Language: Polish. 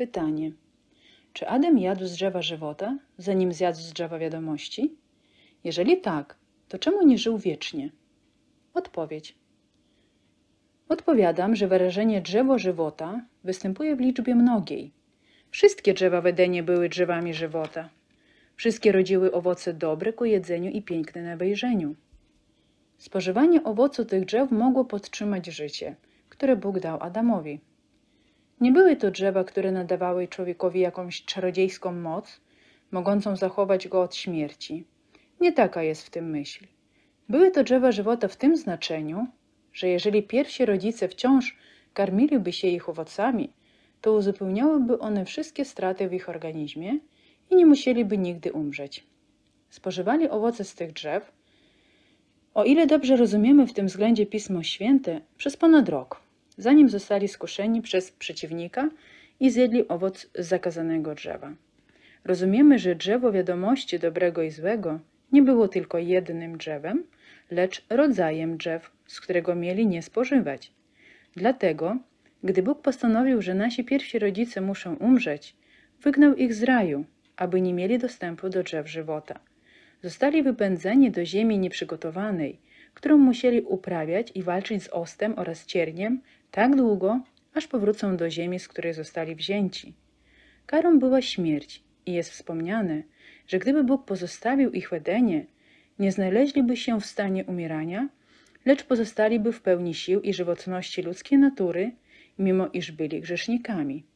Pytanie. Czy Adam jadł z drzewa żywota, zanim zjadł z drzewa wiadomości? Jeżeli tak, to czemu nie żył wiecznie? Odpowiedź. Odpowiadam, że wyrażenie drzewo żywota występuje w liczbie mnogiej. Wszystkie drzewa w Edenie były drzewami żywota. Wszystkie rodziły owoce dobre ku jedzeniu i piękne na wejrzeniu. Spożywanie owocu tych drzew mogło podtrzymać życie, które Bóg dał Adamowi. Nie były to drzewa, które nadawały człowiekowi jakąś czarodziejską moc, mogącą zachować go od śmierci. Nie taka jest w tym myśl. Były to drzewa żywota w tym znaczeniu, że jeżeli pierwsi rodzice wciąż karmiliby się ich owocami, to uzupełniałyby one wszystkie straty w ich organizmie i nie musieliby nigdy umrzeć. Spożywali owoce z tych drzew, o ile dobrze rozumiemy w tym względzie Pismo Święte, przez ponad rok zanim zostali skuszeni przez przeciwnika i zjedli owoc zakazanego drzewa. Rozumiemy, że drzewo wiadomości dobrego i złego nie było tylko jednym drzewem, lecz rodzajem drzew, z którego mieli nie spożywać. Dlatego, gdy Bóg postanowił, że nasi pierwsi rodzice muszą umrzeć, wygnał ich z raju, aby nie mieli dostępu do drzew żywota. Zostali wypędzeni do ziemi nieprzygotowanej, którą musieli uprawiać i walczyć z ostem oraz cierniem tak długo, aż powrócą do ziemi, z której zostali wzięci. Karą była śmierć i jest wspomniane, że gdyby Bóg pozostawił ich w Edenie, nie znaleźliby się w stanie umierania, lecz pozostaliby w pełni sił i żywotności ludzkiej natury, mimo iż byli grzesznikami.